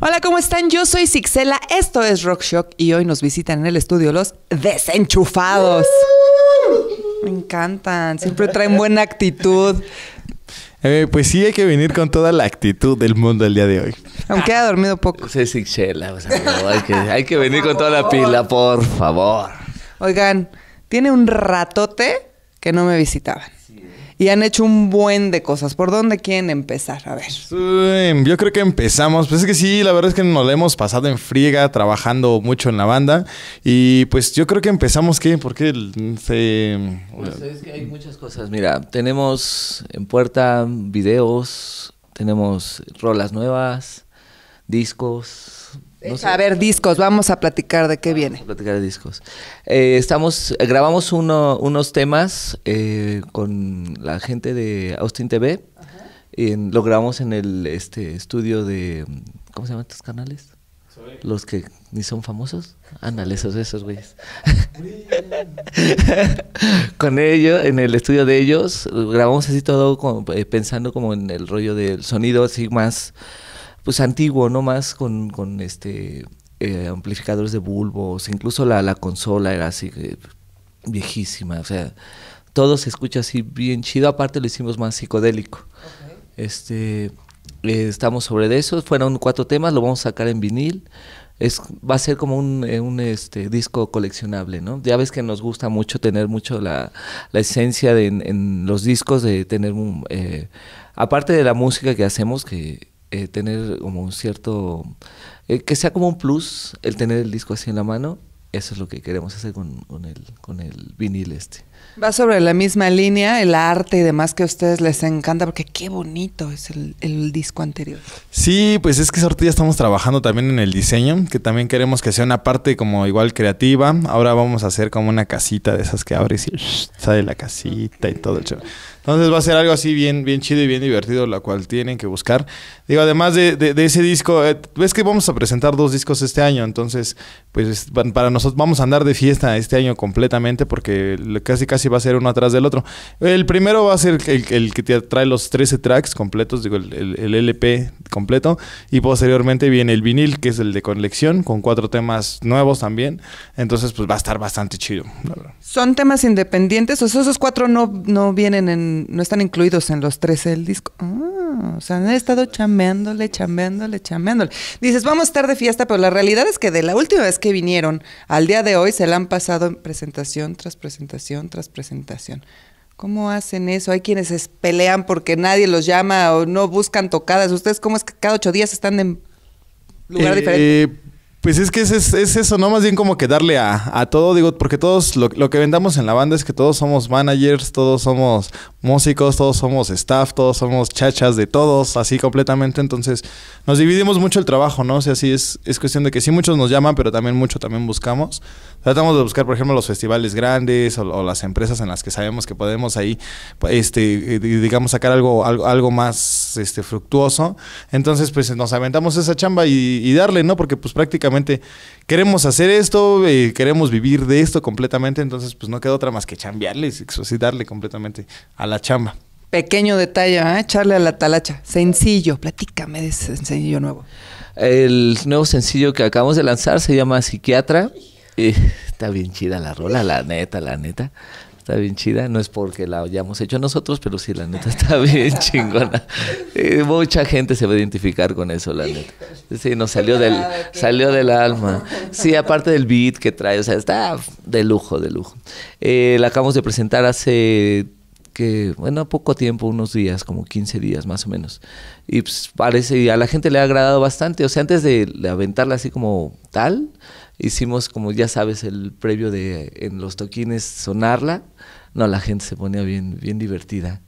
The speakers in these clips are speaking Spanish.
Hola, ¿cómo están? Yo soy Sixela, esto es Rock Shock y hoy nos visitan en el estudio los desenchufados. Uh-huh. Me encantan, siempre traen buena actitud. Eh, pues sí, hay que venir con toda la actitud del mundo el día de hoy. Aunque ha dormido poco. Soy Sixela, o sea, hay que venir con toda la pila, por favor. Oigan, tiene un ratote que no me visitaban. Y han hecho un buen de cosas. ¿Por dónde quieren empezar? A ver. yo creo que empezamos. Pues es que sí, la verdad es que nos la hemos pasado en friega, trabajando mucho en la banda. Y pues yo creo que empezamos, ¿qué? Porque se... Pues es que hay muchas cosas. Mira, tenemos en puerta videos, tenemos rolas nuevas, discos, a ver, discos, vamos a platicar de qué viene. Vamos a platicar de discos. Eh, estamos, eh, grabamos unos temas eh, con la gente de Austin TV. Y lo grabamos en el este estudio de. ¿Cómo se llaman estos canales? Los que ni son famosos. Ándale, esos, esos güeyes. con ellos, en el estudio de ellos, grabamos así todo pensando como en el rollo del sonido así más pues antiguo, no más con, este eh, amplificadores de bulbos, incluso la, consola era así viejísima, o sea, todo se escucha así bien chido, aparte lo hicimos más psicodélico. Este, eh, estamos sobre de eso, fueron cuatro temas, lo vamos a sacar en vinil. Es, va a ser como un, eh, este, disco coleccionable, ¿no? Ya ves que nos gusta mucho tener mucho la, esencia en, en, los discos, de tener un, aparte de la música que hacemos, que eh, tener como un cierto, eh, que sea como un plus el tener el disco así en la mano, eso es lo que queremos hacer con el, con el vinil este. Va sobre la misma línea, el arte y demás que a ustedes les encanta, porque qué bonito es el, disco anterior. Sí, pues es que ahorita ya estamos trabajando también en el diseño, que también queremos que sea una parte como igual creativa. Ahora vamos a hacer como una casita de esas que abres y sale la casita y todo el show. Entonces va a ser algo así bien, bien chido y bien divertido, lo cual tienen que buscar. Digo, además de, ese disco, eh, ves que vamos a presentar dos discos este año, entonces, pues para nosotros vamos a andar de fiesta este año completamente, porque lo casi casi va a ser uno atrás del otro. El primero va a ser el, que te trae los 13 tracks completos, digo, el, LP completo. Y posteriormente viene el vinil, que es el de colección, con cuatro temas nuevos también. Entonces, pues va a estar bastante chido. ¿Son temas independientes? O sea, esos cuatro no, no vienen en, no están incluidos en los 13 del disco. Ah o sea, han estado chambeándole, chambeándole, chambeándole. Dices, vamos a estar de fiesta, pero la realidad es que de la última vez que vinieron al día de hoy se la han pasado en presentación tras presentación tras presentación. ¿Cómo hacen eso? Hay quienes se pelean porque nadie los llama o no buscan tocadas. ¿Ustedes cómo es que cada ocho días están en lugar eh, diferente? pues es que es, eso, ¿no? Más bien como que darle a, todo, digo, porque todos, lo, que vendamos en la banda es que todos somos managers, todos somos músicos, todos somos staff, todos somos chachas de todos, así completamente. Entonces, nos dividimos mucho el trabajo, ¿no? O sea, sí es, es cuestión de que sí muchos nos llaman, pero también mucho también buscamos. Tratamos de buscar, por ejemplo, los festivales grandes o, las empresas en las que sabemos que podemos ahí, pues, este, eh, digamos, sacar algo, algo, más este, fructuoso. Entonces, pues nos aventamos esa chamba y, darle, ¿no? Porque pues prácticamente queremos hacer esto, eh, queremos vivir de esto completamente, entonces pues no queda otra más que chambearles, y darle completamente a la chamba. Pequeño detalle, ¿eh? echarle a la talacha. Sencillo, platícame de ese sencillo nuevo. El nuevo sencillo que acabamos de lanzar se llama Psiquiatra. Y está bien chida la rola, la neta, la neta. Está bien chida. No es porque la hayamos hecho nosotros, pero sí, la neta, está bien chingona. mucha gente se va a identificar con eso, la neta. Sí, nos salió del, salió del alma. Sí, aparte del beat que trae, o sea, está de lujo, de lujo. Eh, la acabamos de presentar hace que, bueno, poco tiempo, unos días, como 15 días más o menos. Y pues, parece, y a la gente le ha agradado bastante. O sea, antes de, aventarla así como tal, hicimos como ya sabes el previo de en los toquines sonarla, no la gente se ponía bien bien divertida.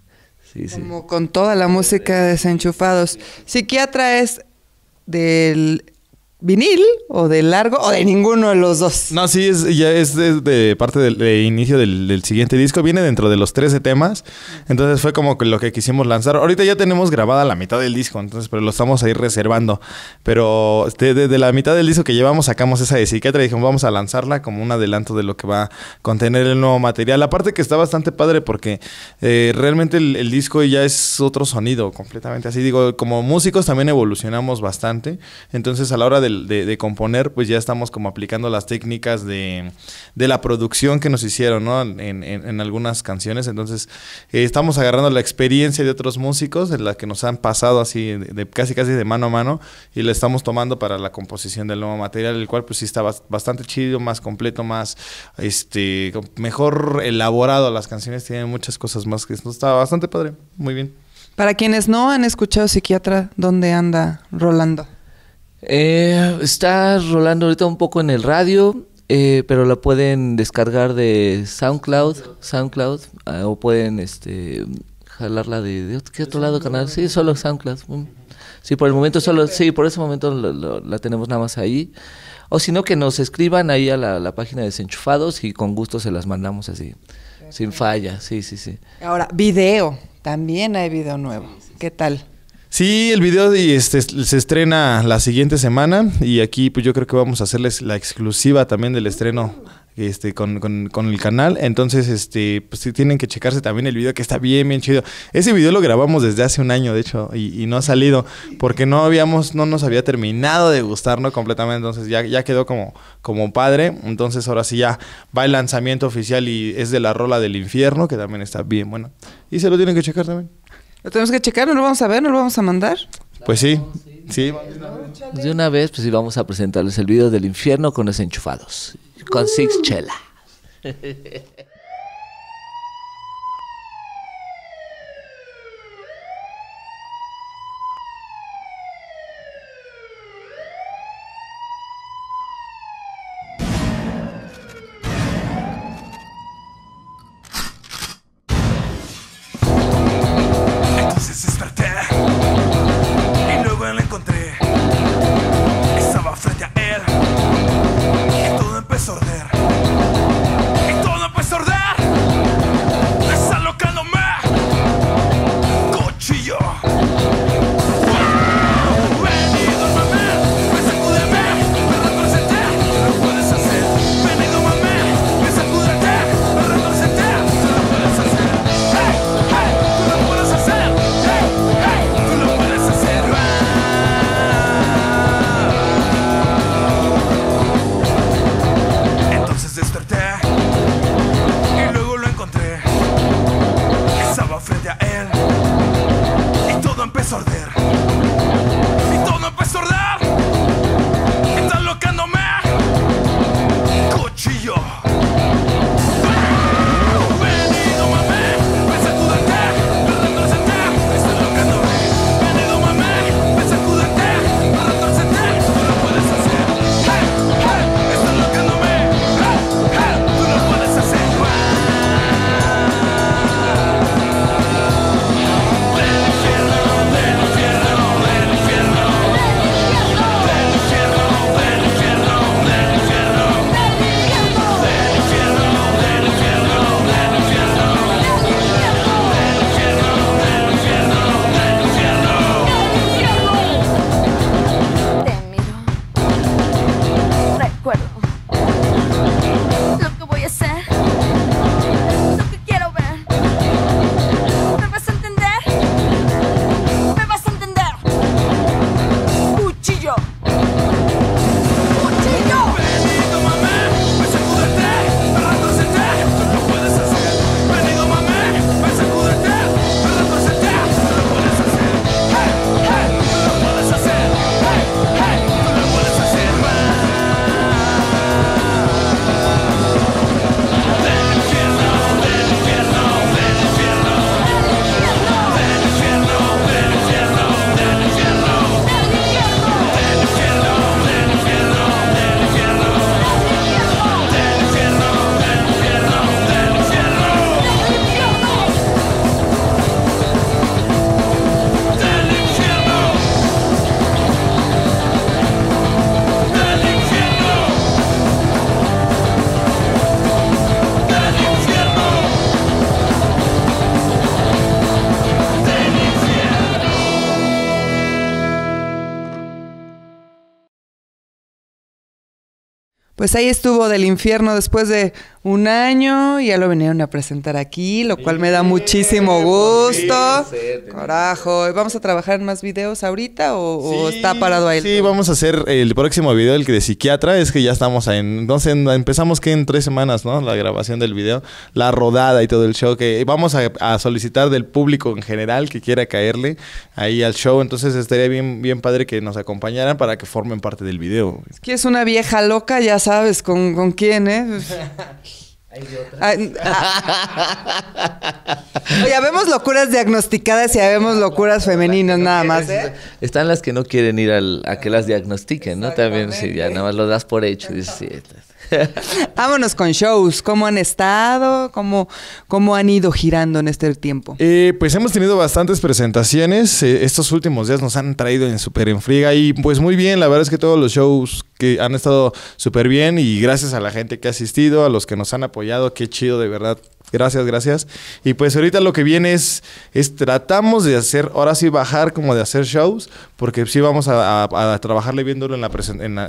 como con toda la música desenchufados. Psiquiatra es del vinil o de largo o de ninguno de los dos. No, sí, es, ya es de, parte del inicio del, siguiente disco. Viene dentro de los 13 temas. Entonces fue como lo que quisimos lanzar. Ahorita ya tenemos grabada la mitad del disco, entonces, pero lo estamos ahí reservando. Pero desde de, la mitad del disco que llevamos sacamos esa de psiquiatra y dijimos vamos a lanzarla como un adelanto de lo que va a contener el nuevo material. Aparte que está bastante padre porque eh, realmente el, el disco ya es otro sonido completamente así. Digo, como músicos también evolucionamos bastante. Entonces a la hora de de, componer, pues ya estamos como aplicando las técnicas de, la producción que nos hicieron, ¿no? En, algunas canciones. Entonces, eh, estamos agarrando la experiencia de otros músicos, de la que nos han pasado así, de, casi casi de mano a mano, y la estamos tomando para la composición del nuevo material, el cual pues sí está bastante chido, más completo, más, este, mejor elaborado. Las canciones tienen muchas cosas más que esto. Está bastante padre, muy bien. Para quienes no han escuchado Psiquiatra, ¿dónde anda Rolando? Eh, está rolando ahorita un poco en el radio, eh, pero la pueden descargar de SoundCloud, SoundCloud, ah, o pueden este jalarla de, otro lado canal, sí, solo SoundCloud. Mm. Sí, por el momento solo, sí, por ese momento la tenemos nada más ahí. O si no, que nos escriban ahí a la, página de Desenchufados y con gusto se las mandamos así, sin falla, sí, sí, sí. Ahora, video, también hay video nuevo, ¿qué tal? Sí, el video este, se estrena la siguiente semana y aquí pues yo creo que vamos a hacerles la exclusiva también del estreno este, con, con, el canal. Entonces, este, pues tienen que checarse también el video que está bien, bien chido. Ese video lo grabamos desde hace un año, de hecho, y, no ha salido porque no habíamos, no nos había terminado de gustarnos completamente. Entonces ya, quedó como, como padre. Entonces ahora sí ya va el lanzamiento oficial y es de la rola del infierno, que también está bien bueno. Y se lo tienen que checar también. Lo tenemos que checar, no lo vamos a ver, no lo vamos a mandar. Pues sí, sí. Pues de una vez, pues sí, vamos a presentarles el video del infierno con los enchufados. Con Six Chela. pues ahí estuvo del infierno después de un año, y ya lo vinieron a presentar aquí, lo cual me da muchísimo gusto. ¡Carajo! ¿vamos a trabajar en más videos ahorita o, está parado ahí? Sí, vamos a hacer el próximo video, el que de psiquiatra, es que ya estamos ahí. Entonces empezamos que en tres semanas, ¿no? La grabación del video, la rodada y todo el show, que vamos a, solicitar del público en general que quiera caerle ahí al show, entonces estaría bien, bien padre que nos acompañaran para que formen parte del video. que es una vieja loca, ya sabes con, con quién, ¿eh? Hay ah. locuras diagnosticadas y vemos locuras femeninas nada más, Están las que no quieren ir a que las diagnostiquen, ¿no? También, sí, ya nada más lo das por hecho. Dices, Vámonos con shows. ¿Cómo han estado? ¿Cómo, cómo han ido girando en este tiempo? Eh, pues hemos tenido bastantes presentaciones. Eh, estos últimos días nos han traído en súper enfriga. y pues muy bien. La verdad es que todos los shows que han estado súper bien y gracias a la gente que ha asistido, a los que nos han apoyado. Qué chido, de verdad. Gracias, gracias. Y pues ahorita lo que viene es, es tratamos de hacer, ahora sí bajar como de hacer shows, porque sí vamos a, trabajarle viéndolo en, la,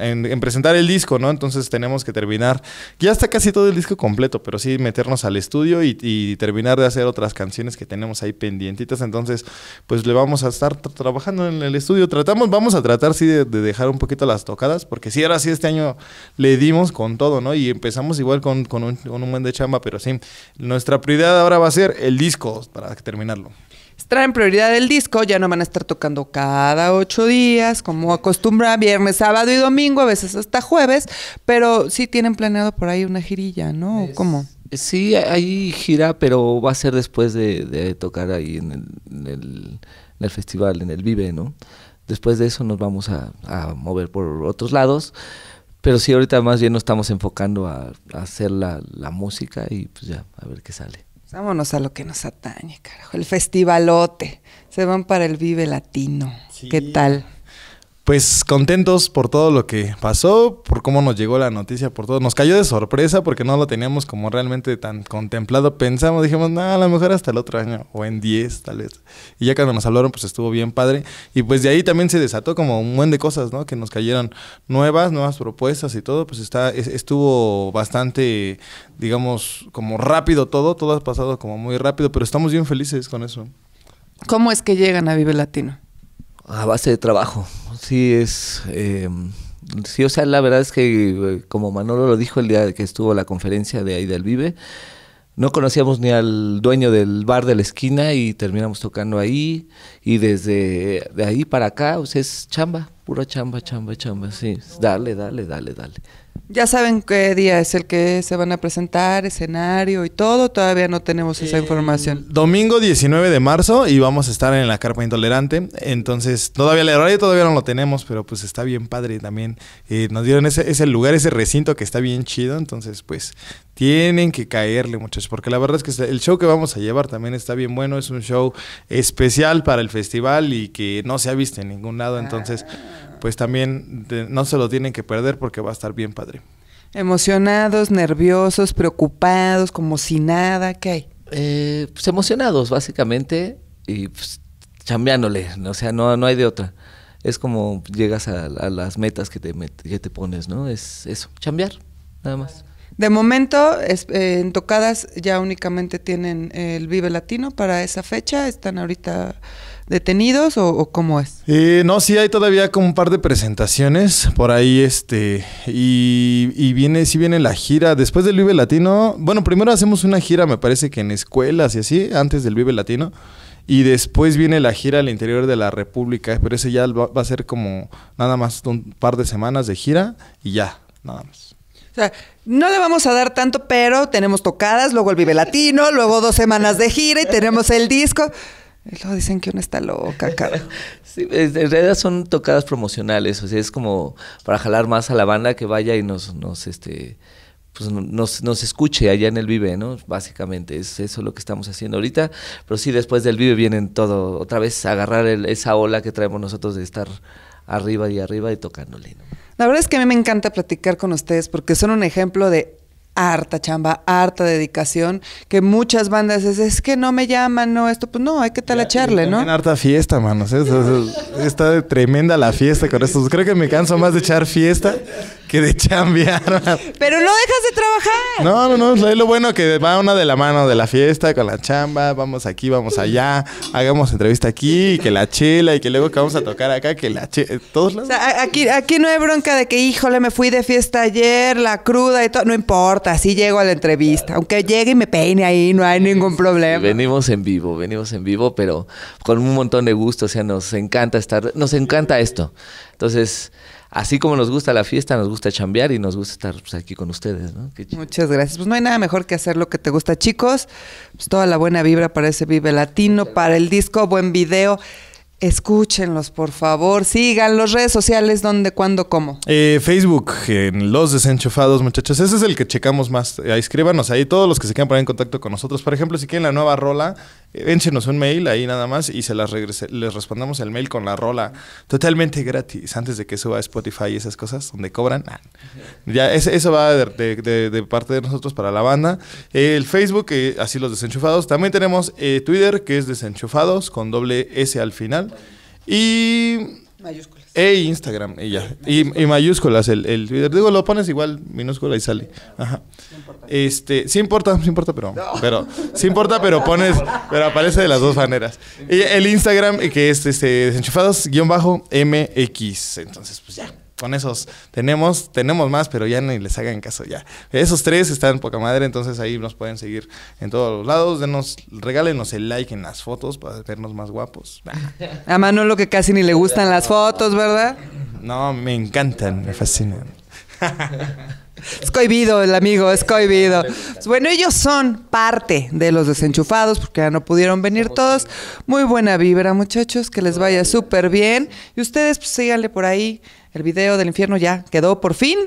en, en, presentar el disco, ¿no? Entonces tenemos que terminar, ya está casi todo el disco completo, pero sí meternos al estudio y, terminar de hacer otras canciones que tenemos ahí pendientitas. Entonces, pues le vamos a estar trabajando en el estudio. Tratamos, vamos a tratar sí de, dejar un poquito las tocadas, porque sí, ahora sí este año le dimos con todo, ¿no? Y empezamos igual con, un, buen de chamba, pero sí nuestra prioridad ahora va a ser el disco para terminarlo. Traen en prioridad el disco, ya no van a estar tocando cada ocho días, como acostumbra, viernes, sábado y domingo, a veces hasta jueves, pero sí tienen planeado por ahí una girilla, ¿no? ¿Cómo? Sí, hay gira, pero va a ser después de, tocar ahí en el, festival, en el Vive, ¿no? Después de eso nos vamos a mover por otros lados pero sí, ahorita más bien nos estamos enfocando a, hacer la, música y pues ya, a ver qué sale. Vámonos a lo que nos atañe, carajo. El festivalote. Se van para el Vive Latino. ¿Qué tal? pues contentos por todo lo que pasó, por cómo nos llegó la noticia, por todo. Nos cayó de sorpresa porque no lo teníamos como realmente tan contemplado. Pensamos, dijimos, no, a lo mejor hasta el otro año o en 10 tal vez. Y ya cuando nos hablaron, pues estuvo bien padre. Y pues de ahí también se desató como un buen de cosas, ¿no? Que nos cayeron nuevas, nuevas propuestas y todo. Pues está, estuvo bastante, digamos, como rápido todo. Todo ha pasado como muy rápido, pero estamos bien felices con eso. ¿Cómo es que llegan a Vive Latino? A base de trabajo. Sí, es. Em, sí, o sea, la verdad es que, eh, como Manolo lo dijo el día que estuvo la conferencia de ahí del Vive, no conocíamos ni al dueño del bar de la esquina y terminamos tocando ahí. Y desde de ahí para acá, o es chamba, pura chamba, chamba, chamba, sí. dale dale, dale, dale. Ya saben qué día es el que se van a presentar, escenario y todo. Todavía no tenemos esa eh, información. Domingo 19 de marzo y vamos a estar en la Carpa Intolerante. Entonces, todavía el horario todavía no lo tenemos, pero pues está bien padre también. Eh, nos dieron ese, ese lugar, ese recinto que está bien chido. Entonces, pues tienen que caerle, muchachos, porque la verdad es que el show que vamos a llevar también está bien bueno. Es un show especial para el festival y que no se ha visto en ningún lado. Entonces, ah. pues también no se lo tienen que perder porque va a estar bien padre. Emocionados, nerviosos, preocupados, como si nada, ¿qué hay? Eh, pues emocionados, básicamente, y pues chambeándole, o sea, no, no hay de otra. Es como llegas a, las metas que te, que te pones, ¿no? Es eso, chambear, nada más. De momento, eh, en tocadas ya únicamente tienen el Vive Latino para esa fecha. Están ahorita detenidos o, cómo es? Eh, no, sí hay todavía como un par de presentaciones por ahí, este, y, viene, sí viene la gira después del Vive Latino. Bueno, primero hacemos una gira, me parece que en escuelas y así, antes del Vive Latino. Y después viene la gira al interior de la República, pero ese ya va a ser como nada más un par de semanas de gira y ya, nada más. O sea, no le vamos a dar tanto, pero tenemos tocadas, luego el Vive Latino, luego dos semanas de gira y tenemos el disco. Y luego dicen que uno está loca, cabrón. Sí, en realidad son tocadas promocionales, o sea, es como para jalar más a la banda que vaya y nos, nos este, pues nos, nos, escuche allá en el Vive, ¿no? Básicamente, es eso lo que estamos haciendo ahorita. Pero sí, después del Vive vienen todo, otra vez agarrar esa ola que traemos nosotros de estar arriba y arriba y tocándole, ¿no? La verdad es que a mí me encanta platicar con ustedes porque son un ejemplo de harta chamba, harta dedicación, que muchas bandas es, es que no me llaman, no, esto, pues no, hay que talacharle, ¿no? harta fiesta, manos. ¿eh? está tremenda la fiesta con estos. Creo que me canso más de echar fiesta que de chambear. Pero no dejas de trabajar. No, no, no. Es lo bueno que va una de la mano de la fiesta con la chamba. Vamos aquí, vamos allá. Hagamos entrevista aquí, que la chela y que luego que vamos a tocar acá, que la chela. Todos lados. O aquí, aquí no hay bronca de que, híjole, me fui de fiesta ayer, la cruda y todo. No importa, así llego a la entrevista. Aunque llegue y me peine ahí, no hay ningún problema. Venimos en vivo, venimos en vivo, pero con un montón de gusto. O sea, nos encanta estar, nos encanta esto. Entonces, así como nos gusta la fiesta, nos gusta chambear y nos gusta estar pues, aquí con ustedes. ¿no? Muchas gracias. Pues no hay nada mejor que hacer lo que te gusta, chicos. Pues toda la buena vibra para ese Vive Latino, para el disco, buen video. Escúchenlos, por favor. Sigan las redes sociales, ¿Dónde? cuándo, cómo. Eh, Facebook, en Los Desenchufados, muchachos. Ese es el que checamos más. Ahí escríbanos ahí todos los que se quieran poner en contacto con nosotros. Por ejemplo, si quieren la nueva rola, Échenos un mail ahí nada más y se las regrese, les respondamos el mail con la rola totalmente gratis antes de que suba a Spotify y esas cosas donde cobran. Ah, ya eso va de, parte de nosotros para la banda. el Facebook, eh, así los desenchufados. También tenemos eh, Twitter, que es desenchufados con doble S al final. Y... E Instagram, y ya. Y, mayúsculas, el, el, Twitter. Digo, lo pones igual, minúscula y sale. Ajá. Este, sí importa, sí importa, pero. pero sí importa, pero pones. Pero aparece de las dos maneras. Y el Instagram, que es este, desenchufados-mx. Entonces, pues ya con esos tenemos, tenemos más, pero ya ni les hagan caso ya. Esos tres están poca madre, entonces ahí nos pueden seguir en todos los lados. Denos, regálenos el like en las fotos para vernos más guapos. A Manolo que casi ni le gustan las fotos, ¿verdad? No, me encantan, me fascinan. Es el amigo, es cohibido. Bueno, ellos son parte de los desenchufados porque ya no pudieron venir todos. Muy buena vibra, muchachos, que les vaya súper bien. Y ustedes, pues síganle por ahí. El video del infierno ya quedó por fin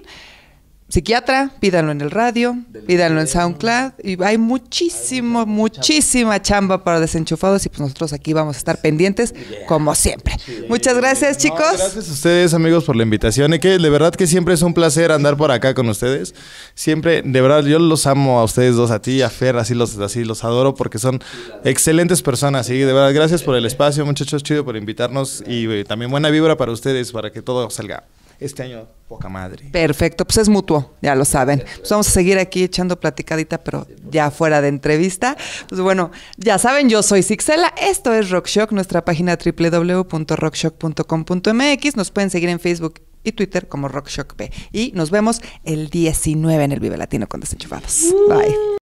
psiquiatra, pídanlo en el radio, pídanlo en SoundCloud. Y hay muchísimo, muchísima chamba para desenchufados y pues nosotros aquí vamos a estar pendientes como siempre. Muchas gracias chicos. gracias a ustedes amigos por la invitación. que de verdad que siempre es un placer andar por acá con ustedes. Siempre, de verdad, yo los amo a ustedes dos, a ti a Fer, así los, así los adoro porque son excelentes personas. Y de verdad, gracias por el espacio muchachos, chido por invitarnos y eh, también buena vibra para ustedes para que todo salga. Este año, poca madre. Perfecto, pues es mutuo, ya lo saben. Pues vamos a seguir aquí echando platicadita, pero ya fuera de entrevista. Pues bueno, ya saben, yo soy Sixela, esto es Rock nuestra página www.rockshock.com.mx. Nos pueden seguir en Facebook y Twitter como RockShockP. Y nos vemos el 19 en el Vive Latino con Desenchufados. Bye.